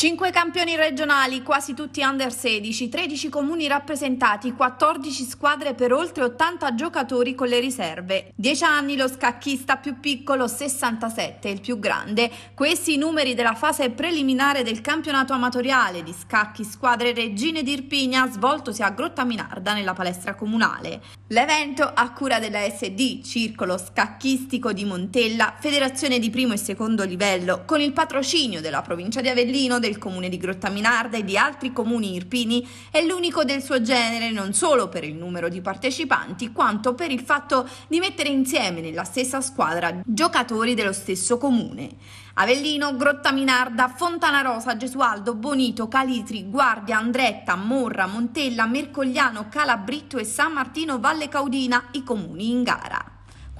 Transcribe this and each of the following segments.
Cinque campioni regionali, quasi tutti under 16, 13 comuni rappresentati, 14 squadre per oltre 80 giocatori con le riserve. 10 anni lo scacchista più piccolo, 67 il più grande. Questi i numeri della fase preliminare del campionato amatoriale di scacchi squadre regine d'Irpigna svoltosi a Grotta Minarda nella palestra comunale. L'evento a cura della SD, Circolo Scacchistico di Montella, federazione di primo e secondo livello, con il patrocinio della provincia di Avellino del del comune di Grottaminarda e di altri comuni irpini, è l'unico del suo genere non solo per il numero di partecipanti, quanto per il fatto di mettere insieme nella stessa squadra giocatori dello stesso comune. Avellino, Grottaminarda, Fontanarosa, Gesualdo, Bonito, Calitri, Guardia, Andretta, Morra, Montella, Mercogliano, Calabritto e San Martino Valle Caudina, i comuni in gara.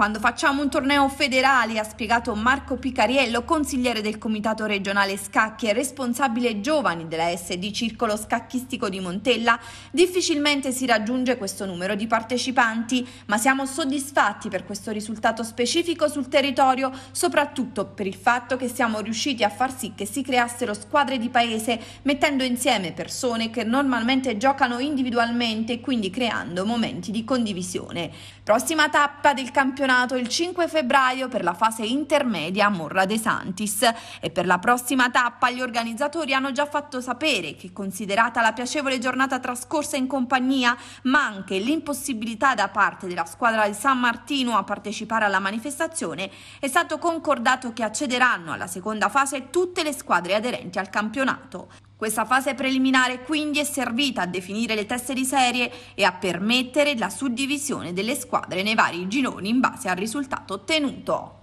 Quando facciamo un torneo federale, ha spiegato Marco Picariello, consigliere del Comitato regionale Scacchi e responsabile giovani della SD Circolo Scacchistico di Montella, difficilmente si raggiunge questo numero di partecipanti, ma siamo soddisfatti per questo risultato specifico sul territorio, soprattutto per il fatto che siamo riusciti a far sì che si creassero squadre di paese, mettendo insieme persone che normalmente giocano individualmente e quindi creando momenti di condivisione. Prossima tappa del campionato campionato il 5 febbraio per la fase intermedia a Morra De Santis e per la prossima tappa gli organizzatori hanno già fatto sapere che considerata la piacevole giornata trascorsa in compagnia ma anche l'impossibilità da parte della squadra di San Martino a partecipare alla manifestazione è stato concordato che accederanno alla seconda fase tutte le squadre aderenti al campionato. Questa fase preliminare quindi è servita a definire le teste di serie e a permettere la suddivisione delle squadre nei vari gironi in base al risultato ottenuto.